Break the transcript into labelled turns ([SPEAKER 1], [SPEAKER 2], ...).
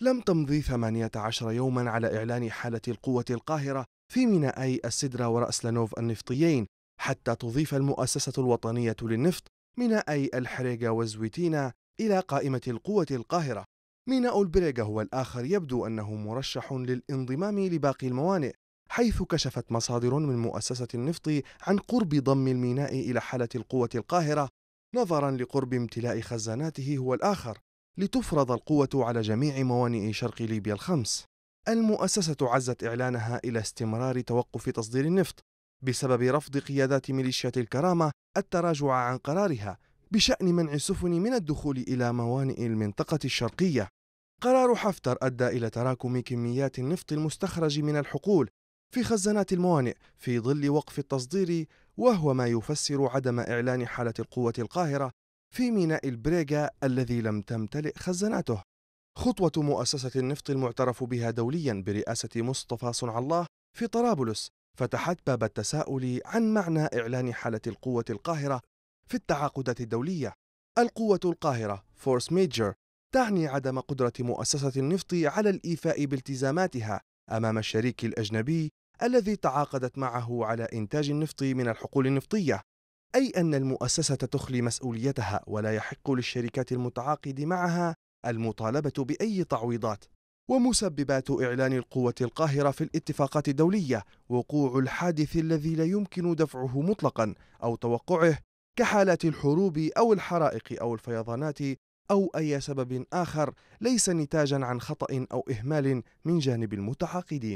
[SPEAKER 1] لم تمضي 18 يوما على إعلان حالة القوة القاهرة في مينائي السدرة ورأس لانوف النفطيين حتى تضيف المؤسسة الوطنية للنفط مينائي الحريقة وزويتينا إلى قائمة القوة القاهرة ميناء البريغا هو الآخر يبدو أنه مرشح للانضمام لباقي الموانئ حيث كشفت مصادر من مؤسسة النفط عن قرب ضم الميناء إلى حالة القوة القاهرة نظرا لقرب امتلاء خزاناته هو الآخر لتفرض القوة على جميع موانئ شرق ليبيا الخمس. المؤسسة عزت إعلانها إلى استمرار توقف تصدير النفط بسبب رفض قيادات ميليشيات الكرامة التراجع عن قرارها بشأن منع السفن من الدخول إلى موانئ المنطقة الشرقية. قرار حفتر أدى إلى تراكم كميات النفط المستخرج من الحقول في خزانات الموانئ في ظل وقف التصدير وهو ما يفسر عدم إعلان حالة القوة القاهرة في ميناء البريغا الذي لم تمتلئ خزاناته خطوة مؤسسة النفط المعترف بها دوليا برئاسة مصطفى صنع الله في طرابلس فتحت باب التساؤل عن معنى إعلان حالة القوة القاهرة في التعاقدات الدولية القوة القاهرة فورس ميجر تعني عدم قدرة مؤسسة النفط على الإيفاء بالتزاماتها أمام الشريك الأجنبي الذي تعاقدت معه على إنتاج النفط من الحقول النفطية أي أن المؤسسة تخلي مسؤوليتها ولا يحق للشركات المتعاقد معها المطالبة بأي تعويضات ومسببات إعلان القوة القاهرة في الاتفاقات الدولية وقوع الحادث الذي لا يمكن دفعه مطلقا أو توقعه كحالات الحروب أو الحرائق أو الفيضانات أو أي سبب آخر ليس نتاجا عن خطأ أو إهمال من جانب المتعاقدين